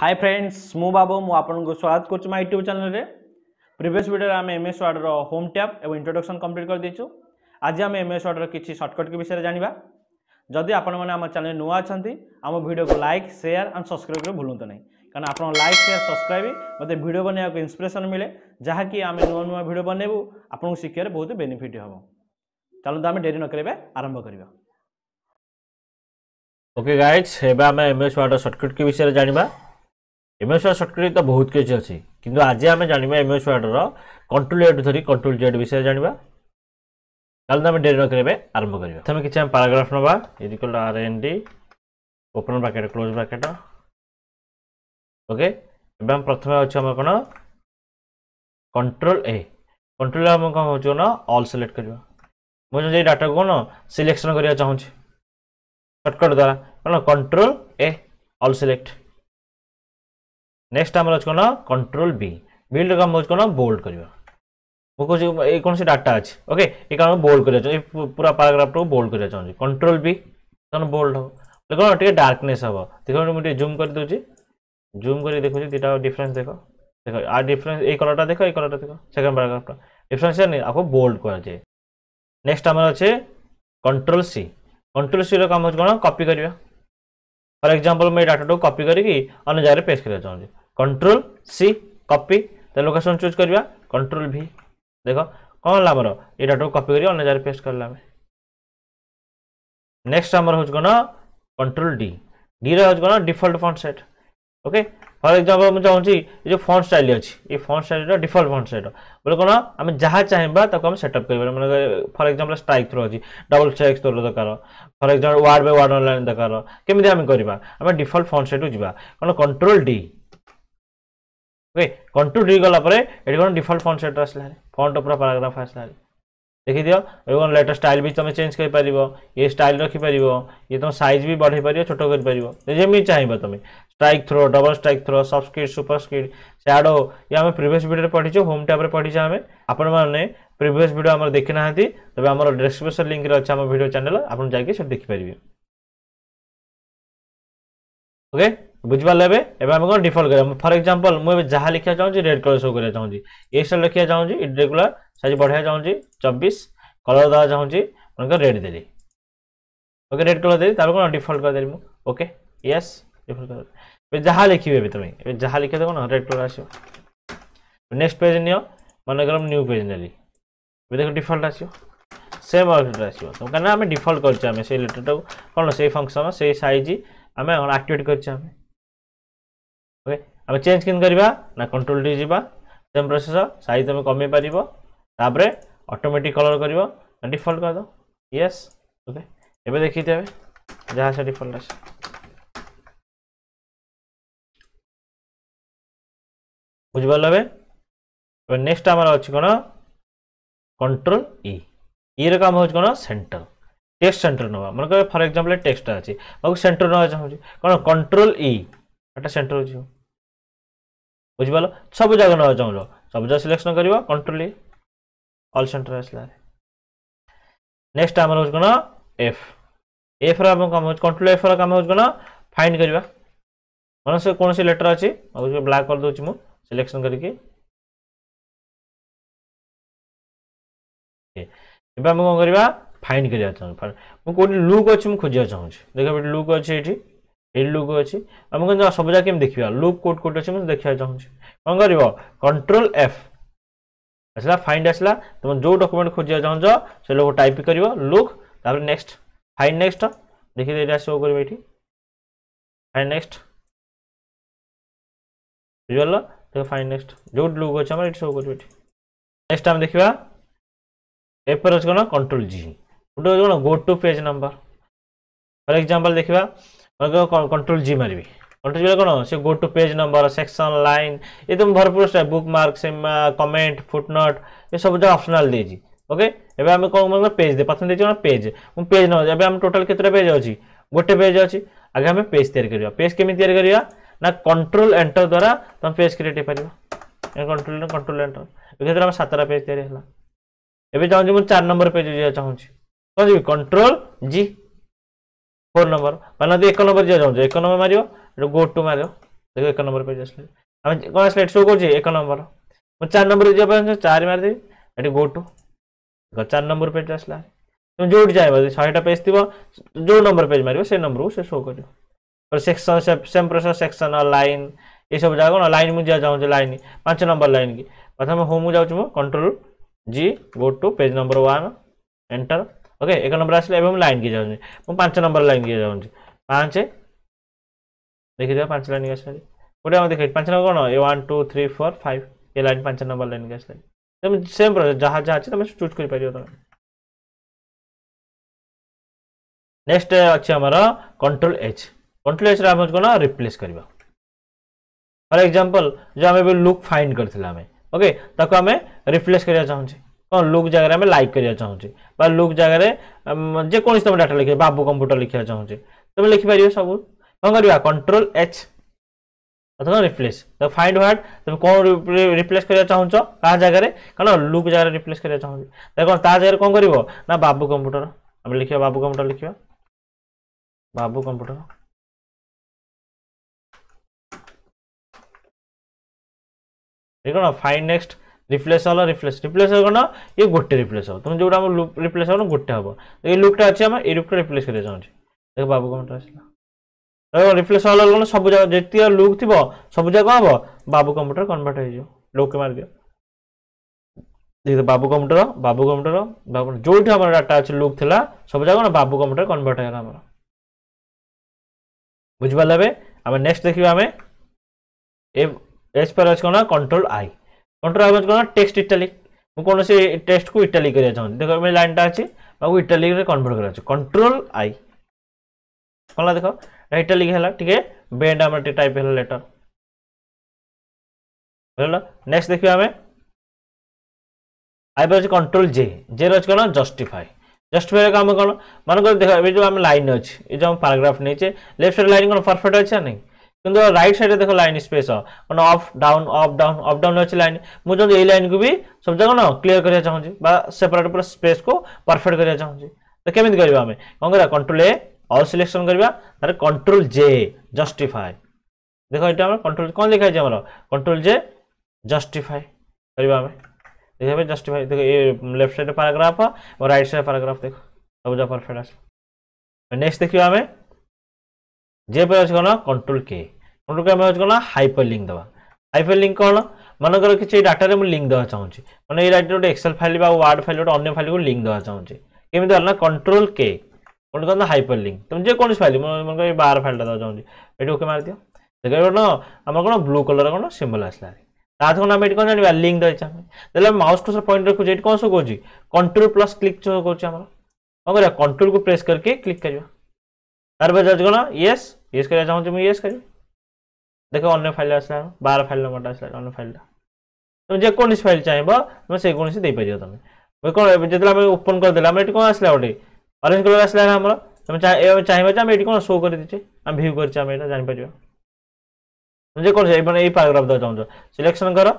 high friends ମୁଁ ବାବୁ ମୁଁ ଆପଣଙ୍କୁ ସ୍ୱାଗତ କରୁଛି ମାଇ ୟୁଟ୍ୟୁବ୍ ଚ୍ୟାନେଲ୍ରେ ପ୍ରିଭିୟସ୍ ଭିଡ଼ିଓରେ ଆମେ ଏମ୍ ଏସ୍ ୱାର୍ଡ଼ର ହୋମ୍ ଟ୍ୟାପ୍ ଏବଂ ଇଣ୍ଟ୍ରୋଡକ୍ସନ୍ କମ୍ପ୍ଲିଟ୍ କରିଦେଇଛୁ ଆଜି ଆମେ ଏମ୍ ଏସ୍ ୱାର୍ଡ଼ର କିଛି ସର୍ଟକଟ୍ ବିଷୟରେ ଜାଣିବା ଯଦି ଆପଣମାନେ ଆମ ଚ୍ୟାନେଲ୍ ନୂଆ ଅଛନ୍ତି ଆମ ଭିଡ଼ିଓକୁ ଲାଇକ୍ ସେୟାର ଆଣ୍ଡ ସବସ୍କ୍ରାଇବ୍ କରି ଭୁଲନ୍ତୁ ନାହିଁ କାରଣ ଆପଣ ଲାଇକ୍ ସେୟାର ସବସ୍କ୍ରାଇବ୍ ମୋତେ ଭିଡ଼ିଓ ବନେଇବାକୁ ଇନ୍ସପିରେସନ୍ ମିଳେ ଯାହାକି ଆମେ ନୂଆ ନୂଆ ଭିଡ଼ିଓ ବନେଇବୁ ଆପଣଙ୍କୁ ଶିଖିବାରେ ବହୁତ ବେନିଫିଟ୍ ହେବ ଚାଲନ୍ତୁ ଆମେ ଡେରି ନ କରିବା ଆରମ୍ଭ କରିବା ଓକେ ଗାଇଡ୍ସ ଏବେ ଆମେ ଏମ୍ ଏସ୍ ୱାର୍ଡ଼ର ସର୍ଟକଟ୍ କି ବିଷୟରେ ଜାଣିବା ଏମ୍ଏସ୍ୱାର୍ଡ଼ ସର୍ଟକଟ୍ ତ ବହୁତ କିଛି ଅଛି କିନ୍ତୁ ଆଜି ଆମେ ଜାଣିବା ଏମ୍ଏସ୍ୱାର୍ଡ଼ର କଣ୍ଟ୍ରୋଲ ଏଡ୍ ଧରି କଣ୍ଟ୍ରୋଲ ଜେଡ୍ ବିଷୟରେ ଜାଣିବା ତାହେଲେ ଆମେ ଡେରି ନକରିବେ ଆରମ୍ଭ କରିବା ପ୍ରଥମେ କିଛି ଆମେ ପାରାଗ୍ରାଫ୍ ନେବା equal R N D open bracket close bracket okay ଏବେ ଆମେ ପ୍ରଥମେ ଅଛି ଆମର କ'ଣ କଣ୍ଟ୍ରୋଲ ଏ କଣ୍ଟ୍ରୋଲ ଆମେ କ'ଣ ହେଉଛି କ'ଣ ଅଲ୍ ସିଲେକ୍ଟ କରିବା ମୁଁ ଯଦି ଡାଟାକୁ କ'ଣ ସିଲେକ୍ସନ୍ କରିବାକୁ ଚାହୁଁଛି ସର୍ଟକଟ୍ ଦ୍ୱାରା କ'ଣ control A all select next ଆମର ଅଛି କ'ଣ କଣ୍ଟ୍ରୋଲ ବି ବିଲ୍ଡକୁ ଆମେ ହେଉଛି କ'ଣ ବୋଲ୍ଡ କରିବା ମୁଁ କହୁଛି ଏଇ କୌଣସି ଡାଟା ଅଛି ଓକେ ଏ କାରଣ ବୋଲ୍ଡ କରିବା ଚାହୁଁଛି ପୁରା ପାରାଗ୍ରାଫଟାକୁ ବୋଲ୍ଡ କରିବା ଚାହୁଁଛି କଣ୍ଟ୍ରୋଲ ବି କ'ଣ ବୋଲ୍ଡ ହେବ ହେଲେ କ'ଣ ଟିକେ ଡାର୍କନେସ୍ ହେବ ଦେଖନ୍ତୁ ମୁଁ ଟିକେ ଜୁମ୍ କରିଦେଉଛି ଜୁମ୍ କରି ଦେଖୁଛି ଦୁଇଟା ଡିଫରେନ୍ସ ଦେଖ ଦେଖ ଆ ଡିଫରେନ୍ସ ଏଇ କଲର୍ଟା ଦେଖ ଏଇ କଲର୍ଟା ଦେଖ ସେକେଣ୍ଡ ପାରାଗ୍ରାଫଟା ଡିଫରେନ୍ସ ଜାଣି ଆକୁ ବୋଲ୍ଡ କରାଯାଏ ନେକ୍ସଟ ଆମର ଅଛି କଣ୍ଟ୍ରୋଲ ସି କଣ୍ଟ୍ରୋଲ ସିର କାମ ହେଉଛି କ'ଣ କପି କରିବା ଫର ଏକ୍ଜାମ୍ପଲ୍ ମୁଁ ଏଇ ଡାଟାଟାକୁ କପି କରିକି ଅନ୍ୟ ଜାଗାରେ ପେଷ୍ଟ କରିବାକୁ ଚାହୁଁଛି कंट्रोल सी कपी तो लोकेशन चूज करवा कंट्रोल भी देख कौन है आमर ये डाटा को कपी कर जगह पेस्ट कला नेक्स्ट आमर हूँ कौन कंट्रोल डी डी रोज default font set okay for example मुझे चाहूँगी ये जो फंड स्टाइल अच्छी ये font style default font set बोले कौन आम जहाँ चाहे आम सेटअप कर फर एक्जामपल स्ट्राइक थ्रो अच्छी डबल स्ट्राइक थ्रो दरकार for example word by word underline दरकार केमी आम करवा आम डिफॉल्ट फंड सेट जा कौन कंट्रोल डी ओके कंट्रोल गला कौन डिफल्ट फंट सेट आसला फंट पूरा पाराग्राफ आसला देखीदि ये कौन लेटर स्टाइल भी तुम चेंज कर ये स्टाइल रखिपार ये तुम सैज भी बढ़े पार छोट कर जमी चाहिए तुम strike through double strike through subscript superscript shadow ये आम प्रिभस भिडियो पढ़ी होम टैप्रे पढ़ी आम आपण मैंने प्रिवियस भिड आम देखी ना तेज आम डिस्क्रिप्सन लिंक अच्छे आम भिड चेल आप जाइए देखिपारे ओके বুঝিপারে এবে এবে আমি কোণ ডিফল্ট করা ফর এক্সাম্পল মু এবে যা লিখা চাহুছি রেড কলর শো করা চাহুছি এক্সট্রা লিখা চাহুছি ইরেগুলার সাইজ বড়াইয়া চাহুছি চব্বিশ কলর দেওয়া চাহুছি মনে রেড দেলি ওকে রেড কলর দেলি তারপর কোণ ডিফল্ট করে দেলি মু ওকে ইয়েস ডিফল্ট করে এবে যা লিখিবে এবে তুমি এবে যা লিখে দেব না রেড কলর আসবে নেক্সট পেজ নিও মনে করো নিউ পেজ নেলি এবে দেখো ডিফল্ট আসবে सेम आउटपुट आसो तो कहीं आम डिफल्ट करें से लेटर टाइम कौन से फंक्शन से सैज आम आक्टिवेट करें ओके आम चेज कि करवा ना कंट्रोल टी जा सेम प्रोसेस सैज तुम कमे पारे अटोमेटिक कलर कर डिफल्ट करद यस ओके ये देखी देवे जहाँ से डिफल्ट आस बुझल नेक्स्ट आम अच्छी कौन कंट्रोल इ इर काम हो कौन सेंटर टेक्स्ट सेंटर नवा मन कह फर एक्जाम्पल टेक्सटा अच्छी सेन्टर ना चाहिए कौन कंट्रोल इटा सेन्टर हो जाए ବୁଝିପାରିଲ ସବୁଯାକ ନେବାକୁ ଚାହୁଁଛ ସବୁଯାକ ସିଲେକ୍ସନ୍ କରିବ କଣ୍ଟ୍ରୋଲ ଅଲ୍ ସେଣ୍ଟର ଆସିଲା ନେକ୍ସଟ ଆମର ହେଉଛି କ'ଣ ଏଫ୍ ଏଫ୍ର ଆମ କାମ ହେଉଛି କଣ୍ଟ୍ରୋଲ ଏଫ୍ର କାମ ହେଉଛି କ'ଣ ଫାଇଣ୍ଡ କରିବା କୌଣସି କୌଣସି ଲେଟର୍ ଅଛି ବ୍ଲାକ୍ କରିଦେଉଛି ମୁଁ ସିଲେକ୍ସନ୍ କରିକି ଏବେ ଆମେ କ'ଣ କରିବା ଫାଇଣ୍ଡ କରିବା ଚାହୁଁଛୁ ମୁଁ କେଉଁଠି ଲୁକ୍ ଅଛି ମୁଁ ଖୋଜିବାକୁ ଚାହୁଁଛି ଦେଖ ଏଠି ଲୁକ୍ ଅଛି ଏଠି ଏଇଠି ଲୁକ୍ ଅଛି ଆମକୁ ସବୁ ଯାକ କେମିତି ଦେଖିବା ଲୁପ୍ କୋଟ୍ କୋଟ୍ ଅଛି ମୁଁ ଦେଖିବାକୁ ଚାହୁଁଛି କ'ଣ କରିବ କଣ୍ଟ୍ରୋଲ ଏଫ୍ ଆସିଲା ଫାଇଣ୍ଡ ଆସିଲା ତୁମେ ଯେଉଁ ଡକୁମେଣ୍ଟ ଖୋଜିବାକୁ ଚାହୁଁଛ ସେ ଲୋକ ଟାଇପ୍ କରିବ ଲୁକ୍ ତାପରେ ନେକ୍ସଟ ଫାଇଣ୍ଡ ନେକ୍ସଟ ଦେଖିକି ଏଇଟା ସୋ କରିବ ଏଇଠି ଫାଇଣ୍ଡ ନେକ୍ସଟ ବୁଝିପାରିଲ ଦେଖ ଫାଇଣ୍ଡ ନେକ୍ସଟ ଯେଉଁ ଲୁକ୍ ଅଛି ଆମର ଏଇଠି ସୋ କରିବ ଏଠି ନେକ୍ସଟ ଆମେ ଦେଖିବା ଏପରେ ଅଛି କ'ଣ କଣ୍ଟ୍ରୋଲ ଜି ଗୋଟେ କ'ଣ go to page number for example ଦେଖିବା कंट्रोल जी मारि कंट्रोल जी कौन से go to page number section line ये तो भरपूर बुक मार्क से कमेंट फुटनोट ये सब जो ऑप्शनाल देती ओके एवं आम कौन मतलब पेज दे प्रथम देखिए पेज मुझे पेज ना एवं आम टोटल पेज अच्छी गोटे पेज अच्छी आगे आम पेज या पेज केमी या ना कंट्रोल एंटर द्वारा तुम पेज क्रिएट हो कंट्रोल कंट्रोल एंटर क्षेत्र में सतटा पेज या चाहिए मुझे चार नंबर पेज चाहिए कौन G control G four number मानते तो एक नंबर जी चाहिए एक नंबर मार गो टू मार देख एक नंबर पेज आस कौन आस एक नंबर मुझे चार नंबर जी चार मारदेवि ये गो टू देख चार नंबर पेज आसला तुम जो चाहिए शहेटा पेज थी जो नंबर पेज मार से नंबर को सो कर section same process section line ये सब जगह कौन लाइन मुझे चाहिए लाइन पांच नंबर लाइन की प्रथम हो मुझे control G go to page number one enter okay ଏକ ନମ୍ବର ଆସିଲେ ଏବେ ମୁଁ ଲାଇନ୍କି ଯାଉଛି ମୁଁ ପାଞ୍ଚ ନମ୍ବର ଲାଇନ୍କି ଯାଉଛି ପାଞ୍ଚ ଦେଖିଦେବା ପାଞ୍ଚ ଲାଇନ୍କି ଆସିଲାଣି ଗୋଟେ ଆମେ ଦେଖି ପାଞ୍ଚ ନମ୍ବର କ'ଣ ଏ one two three four five ଏ ଲାଇନ୍ ପାଞ୍ଚ ନମ୍ବର ଲାଇନ୍କି ଆସିଲାଣି ତମେ ସେମ୍ ପ୍ରୋସେସ୍ ଯାହା ଯାହା ଅଛି ତମେ ଚୁଜ୍ କରିପାରିବ ତମେ ନେକ୍ସଟ ଅଛି ଆମର କଣ୍ଟ୍ରୋଲ ଏଚ୍ କଣ୍ଟ୍ରୋଲ ଏଚ୍ରେ ଆମେ କ'ଣ ରିପ୍ଲେସ୍ କରିବା ଫର୍ ଏକ୍ଜାମ୍ପଲ୍ ଯେଉଁ ଆମେ ଏବେ ଲୁକ୍ ଫାଇଣ୍ଡ କରିଥିଲେ ଆମେ ଓକେ ତାକୁ ଆମେ ରିପ୍ଲେସ୍ କରିବା ଚାହୁଁଛେ कौन लुक जगह ଆମେ लाइक କରିବାକୁ ଚାହୁଁଛେ ବା ଲୁକ୍ ଜାଗାରେ ଯେକୌଣସି तुम ଡାଟା ଲେଖିବ ବାବୁ କମ୍ପ୍ୟୁଟର ଲେଖିବାକୁ ଚାହୁଁଛେ ତୁମେ ଲେଖିପାରିବ ସବୁ କ'ଣ କରିବା control H replace the find what तुम कौन रिप्लेस कर चाहूँ कह जगह कौन लुक जगह रिप्लेस कर चाहूँ कौन ता जगह कौन करना बाबू कंप्यूटर आम लिखा बाबू कंप्यूटर लिखा बाबू कंप्यूटर कौन फाइंड नेक्स्ट রিপ্লেস হল রিপ্লেস রিপ্লেস হল କ'ଣ ଇଏ ଗୋଟେ ରିପ୍ଲେସ୍ ହବ ତୁମେ ଯେଉଁଟା ଆମ ଲୁକ୍ ରିପ୍ଲେସ୍ ହବ ଗୋଟେ ହବ ଏଇ ଲୁକ୍ଟା ଅଛି ଆମେ ଏଇ ଲୁକ୍ଟା ରିପ୍ଲେସ୍ କରିବାକୁ ଚାହୁଁଛୁ ଦେଖ ବାବୁ କମେଣ୍ଟ ଆସିଲା ରିପ୍ଲେସ୍ ହଲ କ'ଣ ସବୁ ଯାକ ଯେତିକ ଲୁକ୍ ଥିବ ସବୁ ଯାକ ହବ ବାବୁ କମ୍ପ୍ୟୁଟର କନଭର୍ଟ ହେଇଯିବ ଲୁକ୍ ମାରିଦିଅ ବାବୁ କମ୍ପ୍ୟୁଟର ବାବୁ କମ୍ପ୍ୟୁଟର ବାବୁ ଯେଉଁଠି ଆମର ଡାଟା ଅଛି ଲୁକ୍ ଥିଲା ସବୁ ଯାକ କ'ଣ ବାବୁ କମ୍ପ୍ୟୁଟର କନଭର୍ଟ ହେଇଗଲା ଆମର ବୁଝିପାରିଲେ ଏବେ ଆମେ ନେକ୍ସଟ ଦେଖିବା ଆମେ ଏସ୍ ପରେ ଅଛି କ'ଣ କଣ୍ଟ୍ରୋଲ ଆଇ କଣ୍ଟ୍ରୋଲ ଆବଜ୍ କ'ଣ ଟେକ୍ସଟ ଇଟାଲିକ୍ ମୁଁ କୌଣସି ଟେକ୍ସଟକୁ ଇଟାଲିକ୍ କରିବାକୁ ଚାହୁଁଛି ଦେଖ ଏବେ ଲାଇନ୍ଟା ଅଛି ତାକୁ ଇଟାଲିକ୍ରେ କନଭର୍ଟ କରାଯାଉଛି କଣ୍ଟ୍ରୋଲ ଆଇ କ'ଣ ଦେଖ ଇଟାଲିକ୍ ହେଲା ଟିକେ ବେଣ୍ଡ ଆମର ଟିକେ ଟାଇପ୍ ହେଲା ଲେଟର୍ ବୁଝିଲ ନେକ୍ସଟ ଦେଖିବା ଆମେ ଆଇବ ଅଛି କଣ୍ଟ୍ରୋଲ ଜେ ଜେର ଅଛି କ'ଣ ଜଷ୍ଟିଫାଏ ଜଷ୍ଟିଫାଏ କାମ କ'ଣ ମାନଙ୍କର ଦେଖ ଏବେ ଯେଉଁ ଆମେ ଲାଇନ୍ ଅଛି ଏ ଯେଉଁ ଆମେ ପାରାଗ୍ରାଫ ନେଇଛେ ଲେଫ୍ଟ ସାଇଡ୍ ଲାଇନ୍ କ'ଣ ପରଫେକ୍ଟ ଅଛି ନା ନାହିଁ କିନ୍ତୁ ରାଇଟ୍ ସାଇଡ଼୍ରେ ଦେଖ ଲାଇନ୍ ସ୍ପେସ୍ ମାନେ up down up down up down ଅଛି ଲାଇନ୍ ମୁଁ ଯଦି ଏଇ ଲାଇନ୍କୁ ବି ସବୁଯାକ କ'ଣ କ୍ଲିଅର୍ କରିବାକୁ ଚାହୁଁଛି ବା ସେପରେଟ୍ ପୁରା ସ୍ପେସ୍କୁ ପରଫେକ୍ଟ କରିବାକୁ ଚାହୁଁଛି ତ କେମିତି କରିବା ଆମେ କ'ଣ କରିବା କଣ୍ଟ୍ରୋଲ୍ ଏ ଅଲ୍ ସିଲେକ୍ସନ୍ କରିବା ତାର କଣ୍ଟ୍ରୋଲ୍ ଜେ ଜଷ୍ଟିଫାଏ ଦେଖ ଏଇଟା ଆମର କଣ୍ଟ୍ରୋଲ୍ କ'ଣ ଲେଖାହେଇଛି ଆମର କଣ୍ଟ୍ରୋଲ୍ ଜେ ଜଷ୍ଟିଫାଏ କରିବା ଆମେ ଦେଖିବା ପାଇଁ ଜଷ୍ଟିଫାଏ ଦେଖ ଏ ଲେଫ୍ଟ ସାଇଡ଼୍ ପାରାଗ୍ରାଫ ଏବଂ ରାଇଟ୍ ସାଇଡ଼୍ ପାରାଗ୍ରାଫ ଦେଖ ସବୁଯାକ ପରଫେକ୍ଟ ଆସିବ ନେକ୍ସଟ ଦେଖିବା ଆମେ ଯିଏ ଅଛି କ'ଣ କଣ୍ଟ୍ରୋଲ କେ କଣ୍ଟ୍ରୋଲ କେ ଆମେ ହେଉଛି କ'ଣ ହାଇପର ଲିଙ୍କ ଦେବା ହାଇପର ଲିଙ୍କ କ'ଣ ମନେକର କିଛି ଡାଟାରେ ମୁଁ ଲିଙ୍କ ଦେବାକୁ ଚାହୁଁଛି ମାନେ ଏଇ ଡାଟାରେ ଗୋଟେ ଏକ୍ସେଲ ଫାଇଲ୍ ବା ୱାର୍ଡ଼ ଫାଇଲ୍ ଗୋଟେ ଅନ୍ୟ ଫାଇଲ୍କୁ ଲିଙ୍କ ଦେବାକୁ ଚାହୁଁଛି କେମିତି ହେଲା କଣ୍ଟ୍ରୋଲ କେ ଗୋଟେ କ'ଣ ହାଇପର ଲିଙ୍କ ତୁମେ ଯେକୌଣସି ଫାଇଲ୍ ମନେକର ଏଇ ବାର ଫାଇଲ୍ଟା ଦେବାକୁ ଚାହୁଁଛି ଏଠି ଓକେ ମାରିଦିଅ ଦେଖିବ କ'ଣ ଆମର କ'ଣ ବ୍ଲୁ କଲର୍ କ'ଣ ସିମ୍ବଲ ଆସିଲା ତାଠୁ ଆମେ ଏଠି କ'ଣ ଜାଣିବା ଲିଙ୍କ ଦେଇଛେ ଆମେ ଦେଲେ ଆମେ ମାଉସ୍ ଟୁସର ପଏଣ୍ଟ ରଖୁଛି ଏଠି କ'ଣ ଶୋ କରୁଛି କଣ୍ଟ୍ରୋଲ ପ୍ଲସ୍ କ୍ଲିକ୍ ଶୋ କରୁଛି ଆମର କ'ଣ କରିବା କଣ୍ଟ୍ରୋଲକୁ ପ୍ରେସ୍ କରିକି କ୍ଲିକ୍ କରିବା ତାର ପରେ ଯାଉଛି କ'ଣ ୟେସ୍ ये करा चाहिए मुझे ये कर देख अगर फाइल आसला बार फाइल नंबर आसला फाइल तुम जेको फाइल चाहिए तुम से कौनसी दे पार तुम कौन जो ओपन करदे आम कौन आसला गोटे अरेज कलर आसला है आमर तुम चाहिए आम ये कौन शो कर दीचे आम भ्यू करें जानपर तुम जो ये पाराग्राफ दे चाहो सिलेक्शन कर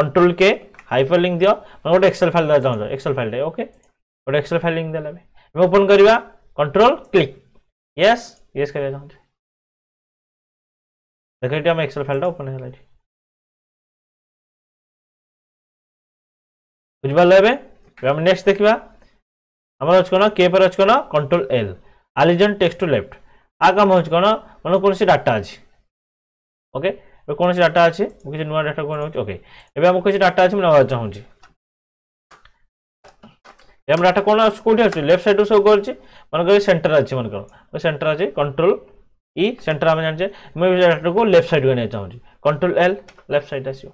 कंट्रोल के हाइपर लिंक दिव मैं गोटे एक्सएल फाइल देखा चाहते एक्सएल फाइल ओके गोटे एक्सएल फाइल लिंक देखें ओपन करवा कंट्रोल क्लिक यस येस करेगा देखिए मतलब मैं एक्सेल फाइल ओपन है बुझे आम नेक्स्ट देखा आम अच्छे कौन के पर अच्छे कौन control L align text to left आ कम हूँ कौन कौन कौन डाटा अच्छे ओके कौन डाटा अच्छे मुझे नुआ डाटा कौन ओके डाटा अच्छे मुझे चाहूँगी ୟାମର କ'ଣ ଆସୁଛି କେଉଁଠି ଆସୁଛି ଲେଫ୍ଟ ସାଇଡ଼୍ରୁ ସୋ କରୁଛି ମନେକର ସେଣ୍ଟର ଅଛି ମନେକର ସେଣ୍ଟର ଅଛି କଣ୍ଟ୍ରୋଲ ଇ ସେଣ୍ଟର ଆମେ ଜାଣିଛେ ମୁଁ ଡାଟାକୁ ଲେଫ୍ଟ ସାଇଡ଼୍କୁ ଆଣିବାକୁ ଚାହୁଁଛି କଣ୍ଟ୍ରୋଲ ଏଲ୍ ଲେଫ୍ଟ ସାଇଡ଼୍ ଆସିବ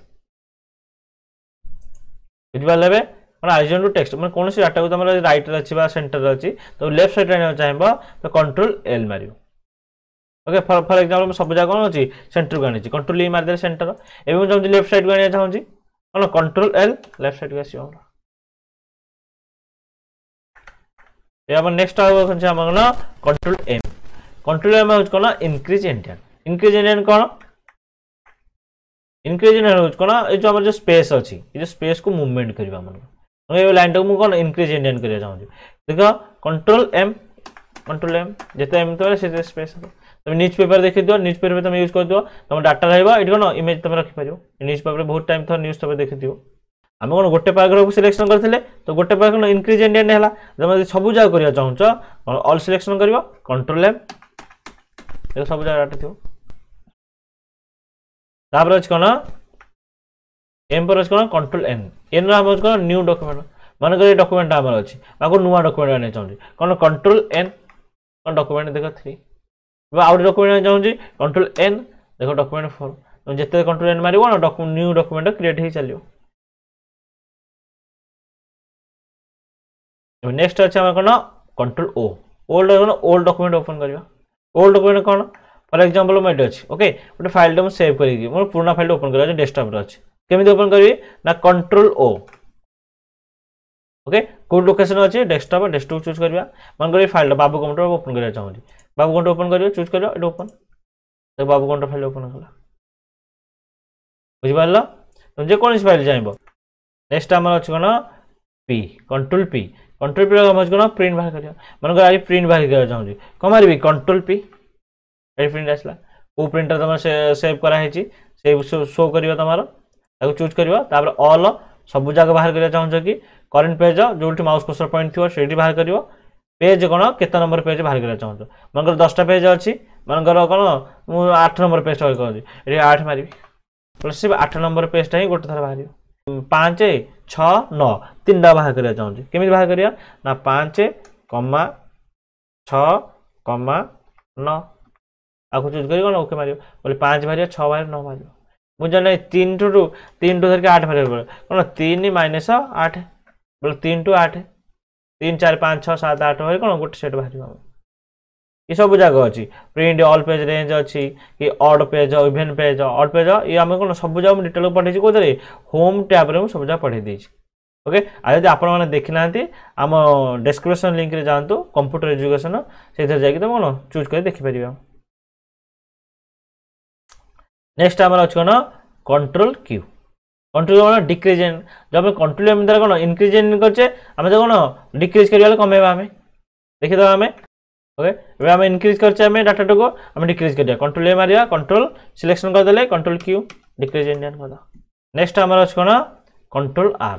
ବୁଝିପାରିଲେ ଏବେ মানে আইজন টু টেক্সট মানে কোণী ডাটাকে তোমার রাইট অছি বা সেটর অছি তো লেফট সাইড আনবা চাইব তো কন্ট্রোল এল মারিব ওকে ফর ফর এক্সাম্পল সব জায়গা কোণ অছি সেটর কু আনিছি কন্ট্রোল ই মারিদেলে সেটর এবার চাহুছি লেফট সাইড কু আনিয়া চাহুছি কোণ কন্ট্রোল এল লেফট সাইড কু আসবে ये नेक्स्ट आगे कौन से मांगना control M control M use करना इंक्रीज इंडियन इंक्रीज इंडियन कौन इंक्रीज इंडियन यूज करना ये जो हमारे जो स्पेस अच्छी ये स्पेस को मूवमेंट करवा मन ये लाइन टाक मुझे इनक्रीज इंडियन करवा चाहूँगी देख कंट्रोल एम कंट्रोल एम जिते एम तो से स्पेस तुम न्यूज पेपर देखी दिव न्यूज पेपर तुम यूज कर दिव तुम डाटा रहा ये कौन इमेज तुम रखिपार न्यूज पेपर बहुत टाइम थोड़ा न्यूज तुम देखी दिव আমি କ'ଣ ଗୋଟେ ପାରାଗ୍ରାଫକୁ ସିଲେକ୍ସନ୍ କରିଥିଲେ ତ ଗୋଟେ ପାରାଗ୍ରାଫ ଇନକ୍ରିଜେଣ୍ଡିଏଣ୍ଟ ହେଲା ତମେ ଯଦି ସବୁ ଜାଗା କରିବାକୁ ଚାହୁଁଛ ଅଲ୍ ସିଲେକ୍ସନ୍ କରିବ କଣ୍ଟ୍ରୋଲ ଏମ୍ ଦେଖ ସବୁ ଜାଗା ଡାଟା ଥିବ ତାପରେ ଅଛି କ'ଣ ଏମ୍ ପରେ ଅଛି କ'ଣ କଣ୍ଟ୍ରୋଲ ଏନ୍ ଏନ୍ର ଆମର ଅଛି କ'ଣ ନ୍ୟୁ ଡକୁମେଣ୍ଟ ମନେକର ଏ ଡକୁମେଣ୍ଟଟା ଆମର ଅଛି ଆଗକୁ ନୂଆ ଡକୁମେଣ୍ଟ ଆଣିବାକୁ ଚାହୁଁଛି କ'ଣ କଣ୍ଟ୍ରୋଲ ଏନ୍ କ'ଣ ଡକୁମେଣ୍ଟ ଦେଖ ଥ୍ରୀ বা আউট ডকুমেন্ট চাহুছি কন্ট্রোল এন দেখো ডকুমেন্ট ফোর যেতে কন্ট্রোল এন মারিব না নিউ ডকুমেন্ট ক্রিয়েট হয়ে চালিয়ে এবার নেক্সট ଅଛି ଆମର କ'ଣ କଣ୍ଟ୍ରୋଲ ଓ ଓଲ୍ଡ କ'ଣ ଓଲ୍ଡ ଡକ୍ୟୁମେଣ୍ଟ ଓପନ୍ କରିବା ଓଲ୍ଡ ଡକ୍ୟୁମେଣ୍ଟ କ'ଣ ଫର ଏକ୍ଜାମ୍ପଲ୍ ମୁଁ ଏଠି ଅଛି ଓକେ ଗୋଟେ ଫାଇଲ୍ଟା ମୁଁ ସେଭ୍ କରିକି ମୋର ପୁରୁଣା ଫାଇଲ୍ଟା ଓପନ୍ କରିବା ଡେସ୍କଟପ୍ରେ ଅଛି କେମିତି ଓପନ୍ କରିବି ନା କଣ୍ଟ୍ରୋଲ ଓ ওকে কোড লোকেশন আছে ডেস্কটপ আর ডেস্কটপ চুজ করবা মনে করি ফাইলটা বাবু কম্পিউটার ওপেন করা চাহুছি বাবু কম্পিউটার ওপেন করবে চুজ করবা এটা ওপেন তো বাবু কম্পিউটার ফাইল ওপেন হল বুঝিপারল তুমি যেকোন ফাইল চাইব নেক্সট আমার অছে কোণ P control P control P मज कौन प्रिंट बाहर कर मन आज प्रिंट बाहर करना चाहूँगी कौन मारि कंट्रोल पी ये प्रिंट आसला कौ प्रिंटर तुम सेव कराई से शो कर तुम चूज कर अल सब जगह बाहर करना चाहूँ कि करेन्ट पेज जो माउस कोसर पॉइंट थी से बाहर कर पेज कौन केत नंबर पेज बाहर करना चाहूँ मन दसटा पेज अच्छी मनकर कौन मुझ आठ नंबर पेज कर आठ मारि प्लस आठ नंबर पेजा ही गोटे थर बाहर ପାଞ୍ଚ ଛଅ ନଅ ତିନିଟା ବାହାର କରିବାକୁ ଚାହୁଁଛି କେମିତି ବାହାର କରିବା ନା ପାଞ୍ଚ କମା ଛଅ କମା ନଅ ଆକୁ ଚୁଜ୍ କରି କ'ଣ ଓକେ ମାରିବ ବୋଲେ ପାଞ୍ଚ ବାହାରିବ ଛଅ ବାହାରିବ ନଅ ବାହାରିବ বুঝলে না তিন টু টু তিন টু ধরকে আট ভাগের বলে কোন তিন মাইনাস আট বলে তিন টু আট তিন চার পাঁচ ছ সাত আট হয়ে কোন গোটে সেট বাহার ଏସବୁ ଯାକ ଅଛି ପ୍ରିଣ୍ଟ ଅଲ୍ ପେଜ୍ ରେଞ୍ଜ ଅଛି କି odd page even page odd page ଇଏ ଆମେ କ'ଣ ସବୁ ଯାକ ମୁଁ ଡିଟେଲ୍ ପଠାଇଛି କେଉଁଥିରେ ହୋମ୍ ଟ୍ୟାବ୍ରେ ମୁଁ ସବୁ ଯାକ ପଠାଇ ଦେଇଛି ଓକେ ଆଉ ଯଦି ଆପଣମାନେ ଦେଖିନାହାନ୍ତି ଆମ ଡେସ୍କ୍ରିପସନ୍ ଲିଙ୍କରେ ଯାଆନ୍ତୁ କମ୍ପ୍ୟୁଟର ଏଜୁକେସନ୍ ସେଥିରେ ଯାଇକି ତୁମେ କ'ଣ ଚୁଜ୍ କରି ଦେଖିପାରିବେ ନେକ୍ସଟ ଆମର ଅଛି କ'ଣ কন্ট্রোল কিউ কন্ট্রোল কোণ ডিক্রিজেন্ট যখন কন্ট্রোল এম দ্বারা কোণ ইনক্রিজেন্ট করছে আমি তো কোণ ডিক্রিজ করা বেলা কমাইবা আমি দেখিদেবা আমি ओके आम इनक्रीज करचे डाटा टू को आम डिक्रीज कर कंट्रोल ए मारिया कंट्रोल सिलेक्शन करदे कंट्रोल क्यू डिक्रीज इंडियन कर नेक्स्ट आमर अच्छे कौन कंट्रोल आर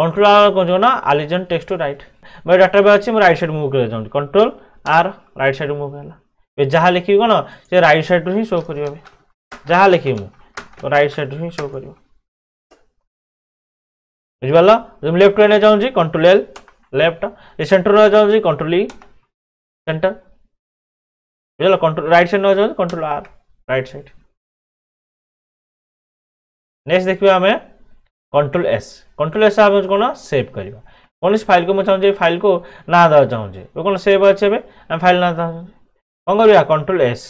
कंट्रोल आर कौन कौन आलिजन टेक्स टू रईट मैं डाटा भी अच्छे रईट सैड मुव कर control R right side move जहाँ लिखी कौन से रईट सैड्रु हिं शो कर जहाँ लिखी मुझे रईट सैड्रु हिं शो कर बुझीपाल लेफ्ट चाहिए कंट्रोल एल लेफ्ट सेन्टर चाहिए कंट्रोल इ सेंटर बुझल कंट्रोल राइट साइड नजर control R right side next देखा आम कंट्रोल एस कंट्रोल एस आम कौन सेव करवा कौन फाइल को मुझे फाइल को ना देवा चाहिए कौन सेव अच्छे आम फाइल ना चाहिए कौन कर कंट्रोल एस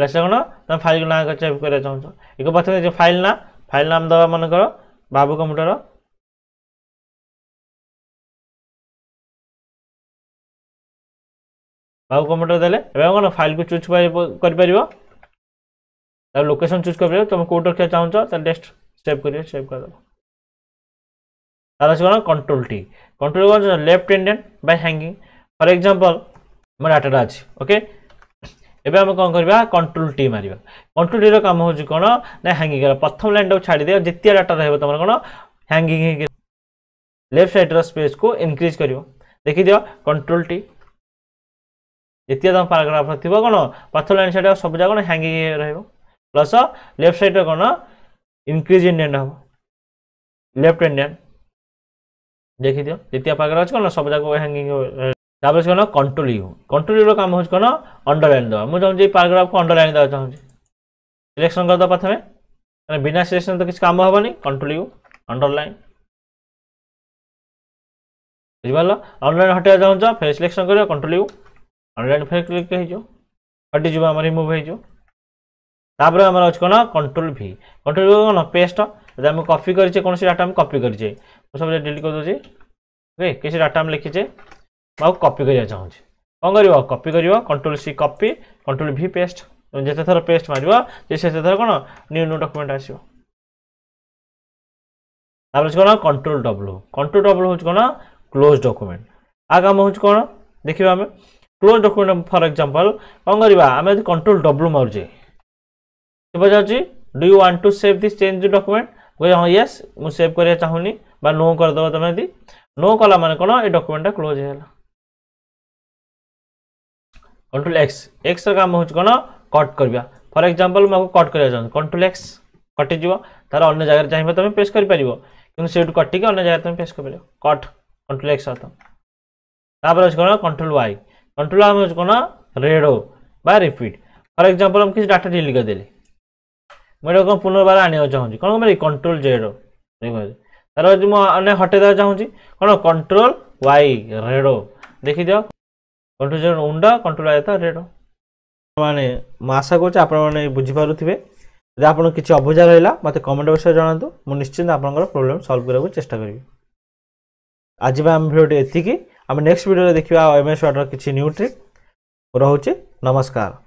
कौन तुम फाइल को ना सेव करवा चाहो एक प्रथम फाइल ना फाइल नाम दवा मन कर बाबू कंप्यूटर ଆଉ କମ୍ପ୍ୟୁଟର ଦେଲେ ଏବେ କ'ଣ ଫାଇଲ୍କୁ ଚୁଜ୍ କରିପାରିବ ତା ଲୋକେସନ୍ ଚୁଜ୍ କରିପାରିବ ତୁମେ କେଉଁଠି ରଖିବାକୁ ଚାହୁଁଛ ତାହେଲେ ନେକ୍ସଟ ସେଭ୍ କରିବ ସେଭ୍ କରିଦେବ ତାର ଅଛି କ'ଣ କଣ୍ଟ୍ରୋଲ ଟି କଣ୍ଟ୍ରୋଲ କ'ଣ left indent by hanging for example ମୋ ଡାଟାଟା ଅଛି ଓକେ ଏବେ ଆମେ କ'ଣ କରିବା କଣ୍ଟ୍ରୋଲ ଟି ମାରିବା କଣ୍ଟ୍ରୋଲ ଟିର କାମ ହେଉଛି କ'ଣ ନା ହ୍ୟାଙ୍ଗିଂ କରିବା ପ୍ରଥମ ଲାଇନ୍ଟାକୁ ଛାଡ଼ିଦେବା ଯେତିକି ଡାଟା ରହିବ ତୁମର କ'ଣ ହ୍ୟାଙ୍ଗିଂ ହେଇକି ଲେଫ୍ଟ ସାଇଡ଼୍ର ସ୍ପେସ୍କୁ ଇନକ୍ରିଜ୍ କରିବ ଦେଖିଦିଅ କଣ୍ଟ୍ରୋଲ ଟି ଯେତିକ ତୁମ ପାରାଗ୍ରାଫର ଥିବ କ'ଣ ପ୍ରଥମ ଲାଇନ୍ ସେଇଟା ସବୁଯାକ କ'ଣ ହ୍ୟାଙ୍ଗିଂ ରହିବ ପ୍ଲସ୍ ଲେଫ୍ଟ ସାଇଡ଼୍ର କ'ଣ ଇନକ୍ରିଜ୍ ଇଣ୍ଡିଆନ୍ ହେବ ଲେଫ୍ଟ ଇଣ୍ଡିଆନ୍ ଦେଖିଦିଅ ଯେତିକ ପାଖରେ ଅଛି କ'ଣ ସବୁଯାକ ହ୍ୟାଙ୍ଗିଂ ତାପରେ କ'ଣ କଣ୍ଟ୍ରୋଲ ୟୁ କଣ୍ଟ୍ରୋଲ ୟୁର କାମ ହେଉଛି କ'ଣ ଅଣ୍ଡରଲାଇନ୍ ଦେବା ମୁଁ ଚାହୁଁଛି ଏଇ ପାରାଗ୍ରାଫକୁ ଅଣ୍ଡରଲାଇନ୍ ଦେବାକୁ ଚାହୁଁଛି ସିଲେକ୍ସନ୍ କରିଦେବା ପ୍ରଥମେ କାରଣ ବିନା ସିଲେକ୍ସନ୍ ତ କିଛି କାମ ହେବନି କଣ୍ଟ୍ରୋଲ ୟୁ ଅଣ୍ଡରଲାଇନ୍ ବୁଝିପାରିଲ ଅଣ୍ଡରଲାଇନ୍ ହଟେଇବା ଚାହୁଁଛ ଫେର୍ ସିଲେକ୍ସନ୍ କରିବ କଣ୍ଟ୍ରୋଲ ୟୁ ଅନଲାଇନ୍ ଫେର୍ କ୍ଲିକ୍ ହେଇଯିବ ହଟିଯିବ ଆମର ରିମୁଭ୍ ହେଇଯିବ ତାପରେ ଆମର ଅଛି କ'ଣ କଣ୍ଟ୍ରୋଲ ଭି କଣ୍ଟ୍ରୋଲ ଭି କ'ଣ ପେଷ୍ଟ ଯଦି ଆମେ କପି କରିଛେ କୌଣସି ଡାଟା ଆମେ କପି କରିଛେ ମୁଁ ସବୁ ଡିଲିଟ୍ କରିଦେଉଛି ଓକେ କିଛି ଡାଟା ଆମେ ଲେଖିଛେ ମୁଁ ଆଉ କପି କରିବାକୁ ଚାହୁଁଛି କ'ଣ କରିବ କପି କରିବ control C copy control V paste ଯେତେ ଥର ପେଷ୍ଟ ମାରିବ ଯେ ସେତେ ଥର କ'ଣ ନ୍ୟୁ ନ୍ୟୁ ଡକୁମେଣ୍ଟ ଆସିବ ତାପରେ ହେଉଛି କ'ଣ କଣ୍ଟ୍ରୋଲ ଡବ୍ଲୁ କଣ୍ଟ୍ରୋଲ ଡବ୍ଲୁ ହେଉଛି କ'ଣ କ୍ଲୋଜ୍ ଡକୁମେଣ୍ଟ ଆ କାମ ହେଉଛି କ'ଣ ଦେଖିବା ଆମେ क्लोज डकुमेंट फर एक्जाम्पल कौन करवा कंट्रोल डब्ल्यू मारे बुझाऊँगी do you want to save this change document कह हाँ येस मुझे करा चाहूनी नो करदे तुम यदि नो कला मैंने कौन ये डक्यूमेंटा क्लोज होगा कंट्रोल एक्स एक्सर काम हो कौन कट करवा फर एक्जाम्पल मुझे कट करा चाहते कंट्रोल एक्स कटिज तार अगर जगह चाहिए तुम पेस कर कटिके अगर जगह तुम पेस कर कट कंट्रोल एक्स तुम तापर अच्छे कौन कंट्रोल वाई कंट्रोल आर्म यूज करना रेडो बा रिपीट फॉर एग्जांपल हम किसी डाटा डिलीट करदे मुझे पुनर्व आने चाहिए कौन मेरी कंट्रोल जेडो তার মানে হটাই দেওয়া চাহুছি কোণ কন্ট্রোল ওয়াই রেডো দেখি দিও কন্ট্রোল জেড উন্ডা কন্ট্রোল ওয়াই তা রেডো মানে মু আশা করছি আপনার বুঝিপারুথিবে যদি আপনার কিছু অবুঝা রহিলা মতো কমেন্ট বিষয়ে জনাতু মু নিশ্চিন্ত আপনার প্রোবলেম সলভ করার চেষ্টা করবি আজ আমি ভিডিওটি এতিকি ଆମେ ନେକ୍ସଟ ଭିଡ଼ିଓରେ ଦେଖିବା ଏମ୍ ଏସ୍ ୱାର୍ଡ଼ର କିଛି ନ୍ୟୁ ଟ୍ରିକ୍ ରହୁଛି ନମସ୍କାର